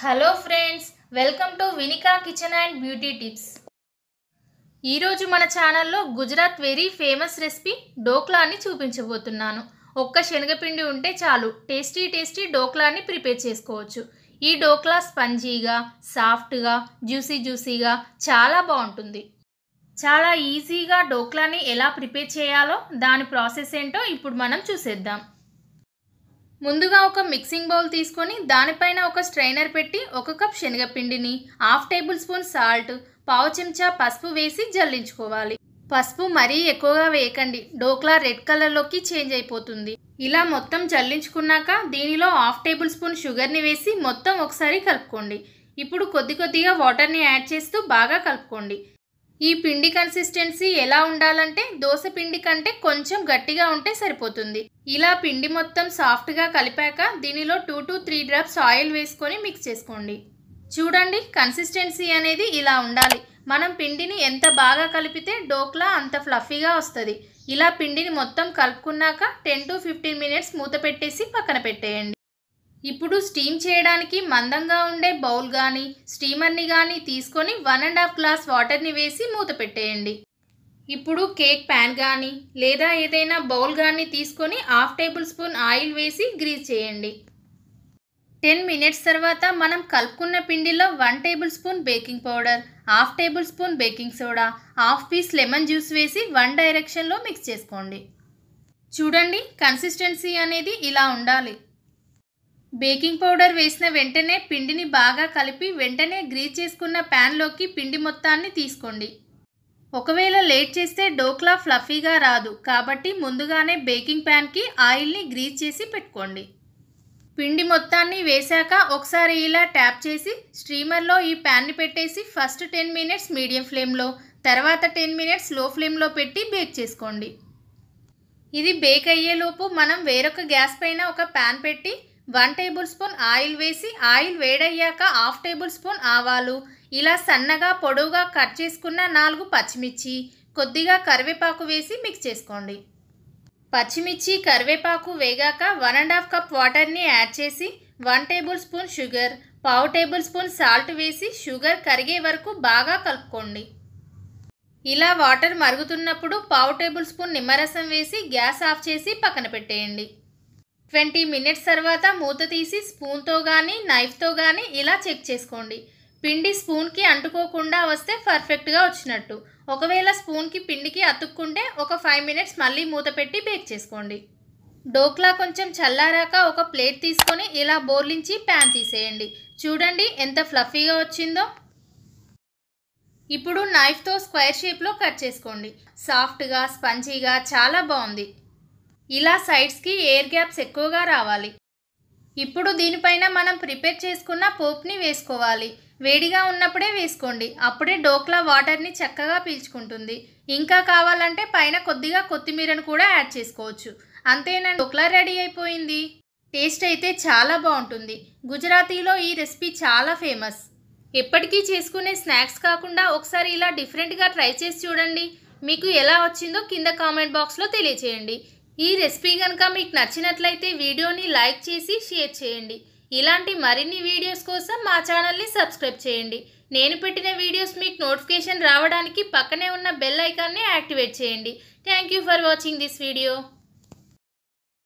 hello friends welcome to Vinika kitchen and beauty tips ఈరోజు మన ఛానల్లో గుజరాత్ వెరీ ఫేమస్ రెసిపీ డోక్లాని చూపించబోతున్నాను ఒక్క శనగపిండి ఉంటే చాలు టేస్టీ టేస్టీ డోక్లాని ప్రిపేర్ చేసుకోవచ్చు ఈ డోక్లా స్పంజీగా సాఫ్ట్గా జ్యూసీ జ్యూసీగా చాలా బాగుంటుంది చాలా ఈజీగా డోక్లాని ఎలా ప్రిపేర్ చేయాలో దాని ప్రాసెస్ ఏంటో ఇప్పుడు మనం చూసేద్దాం ముందుగా ఒక మిక్సింగ్ బౌల్ తీసుకొని దానిపైన ఒక స్ట్రైనర్ పెట్టి ఒక కప్ శనగపిండిని హాఫ్ టేబుల్ స్పూన్ సాల్ట్ పావు చెంచా పసుపు వేసి జల్లించుకోవాలి పసుపు మరీ ఎక్కువగా వేయకండి డోక్లా రెడ్ కలర్లోకి చేంజ్ అయిపోతుంది ఇలా మొత్తం చల్లించుకున్నాక దీనిలో హాఫ్ టేబుల్ స్పూన్ షుగర్ని వేసి మొత్తం ఒకసారి కలుపుకోండి ఇప్పుడు కొద్ది కొద్దిగా వాటర్ని యాడ్ చేస్తూ బాగా కలుపుకోండి ఈ పిండి కన్సిస్టెన్సీ ఎలా ఉండాలంటే దోశ పిండి కంటే కొంచెం గట్టిగా ఉంటే సరిపోతుంది ఇలా పిండి మొత్తం సాఫ్ట్గా కలిపాక దీనిలో two to three drops oil వేసుకొని మిక్స్ చేసుకోండి చూడండి కన్సిస్టెన్సీ అనేది ఇలా ఉండాలి మనం పిండిని ఎంత బాగా కలిపితే డోక్లా అంత ఫ్లఫీగా వస్తుంది ఇలా పిండిని మొత్తం కలుపుకున్నాక టెన్ టు ఫిఫ్టీన్ మినిట్స్ మూత పెట్టేసి పక్కన పెట్టేయండి ఇప్పుడు స్టీమ్ చేయడానికి మందంగా ఉండే బౌల్ కానీ స్టీమర్ని కానీ తీసుకొని వన్ అండ్ హాఫ్ గ్లాస్ వాటర్ని వేసి మూత పెట్టేయండి ఇప్పుడు కేక్ ప్యాన్ కానీ లేదా ఏదైనా బౌల్ కానీ తీసుకొని హాఫ్ టేబుల్ స్పూన్ ఆయిల్ వేసి గ్రీజ్ చేయండి టెన్ మినిట్స్ తర్వాత మనం కలుపుకున్న పిండిలో one tablespoon baking powder half tablespoon baking soda half piece lemon juice వేసి వన్ డైరెక్షన్లో మిక్స్ చేసుకోండి చూడండి కన్సిస్టెన్సీ అనేది ఇలా ఉండాలి బేకింగ్ పౌడర్ వేసిన వెంటనే పిండిని బాగా కలిపి వెంటనే గ్రీజ్ చేసుకున్న ప్యాన్లోకి పిండి మొత్తాన్ని తీసుకోండి ఒకవేళ లేట్ చేస్తే డోక్లా ఫ్లఫీగా రాదు కాబట్టి ముందుగానే బేకింగ్ ప్యాన్కి ఆయిల్ని గ్రీజ్ చేసి పెట్టుకోండి పిండి మొత్తాన్ని వేశాక ఒకసారి ఇలా ట్యాప్ చేసి స్ట్రీమర్లో ఈ ప్యాన్ని పెట్టేసి ఫస్ట్ టెన్ మినిట్స్ మీడియం ఫ్లేమ్లో తర్వాత టెన్ మినిట్స్ లో ఫ్లేమ్లో పెట్టి బేక్ చేసుకోండి ఇది బేక్ అయ్యేలోపు మనం వేరొక గ్యాస్ పైన ఒక ప్యాన్ పెట్టి వన్ టేబుల్ స్పూన్ ఆయిల్ వేసి ఆయిల్ వేడయ్యాక హాఫ్ టేబుల్ స్పూన్ ఆవాలు ఇలా సన్నగా పొడవుగా కట్ చేసుకున్న నాలుగు పచ్చిమిర్చి కొద్దిగా కరివేపాకు వేసి మిక్స్ చేసుకోండి పచ్చిమిర్చి కరివేపాకు వేగాక వన్ అండ్ హాఫ్ కప్ వాటర్ని యాడ్ చేసి వన్ టేబుల్ స్పూన్ షుగర్ పావు టేబుల్ స్పూన్ సాల్ట్ వేసి షుగర్ కరిగే వరకు బాగా కలుపుకోండి ఇలా వాటర్ మరుగుతున్నప్పుడు పావు టేబుల్ స్పూన్ నిమ్మరసం వేసి గ్యాస్ ఆఫ్ చేసి పక్కన పెట్టేయండి ట్వంటీ మినిట్స్ తర్వాత మూత తీసి స్పూన్తో కానీ నైఫ్తో కానీ ఇలా చెక్ చేసుకోండి పిండి స్పూన్కి అంటుకోకుండా వస్తే పర్ఫెక్ట్గా వచ్చినట్టు ఒకవేళ స్పూన్కి పిండికి అతుక్కుంటే ఒక ఫైవ్ మినిట్స్ మళ్ళీ మూత పెట్టి బేక్ చేసుకోండి డోక్లా కొంచెం చల్లారాక ఒక ప్లేట్ తీసుకొని ఇలా బోర్లించి ప్యాన్ తీసేయండి చూడండి ఎంత ఫ్లఫీగా వచ్చిందో ఇప్పుడు నైఫ్తో స్క్వేర్ షేప్లో కట్ చేసుకోండి సాఫ్ట్గా స్పంజీగా చాలా బాగుంది ఇలా సైడ్స్కి ఎయిర్ గ్యాప్స్ ఎక్కువగా రావాలి ఇప్పుడు దీనిపైన మనం ప్రిపేర్ చేసుకున్న పోప్ని వేసుకోవాలి వేడిగా ఉన్నప్పుడే వేసుకోండి అప్పుడే డోక్లా వాటర్ని చక్కగా పీల్చుకుంటుంది ఇంకా కావాలంటే పైన కొద్దిగా కొత్తిమీరను కూడా యాడ్ చేసుకోవచ్చు అంతేనండి డోక్లా రెడీ అయిపోయింది టేస్ట్ అయితే చాలా బాగుంటుంది గుజరాతీలో ఈ రెసిపీ చాలా ఫేమస్ ఎప్పటికీ చేసుకునే స్నాక్స్ కాకుండా ఒకసారి ఇలా డిఫరెంట్గా ట్రై చేసి చూడండి మీకు ఎలా వచ్చిందో కింద కామెంట్ బాక్స్లో తెలియచేయండి ఈ రెసిపీ కనుక మీకు నచ్చినట్లయితే వీడియోని లైక్ చేసి షేర్ చేయండి ఇలాంటి మరిన్ని వీడియోస్ కోసం మా ఛానల్ని సబ్స్క్రైబ్ చేయండి నేను పెట్టిన వీడియోస్ మీకు నోటిఫికేషన్ రావడానికి పక్కనే ఉన్న బెల్ ఐకాన్ని యాక్టివేట్ చేయండి thank for watching this video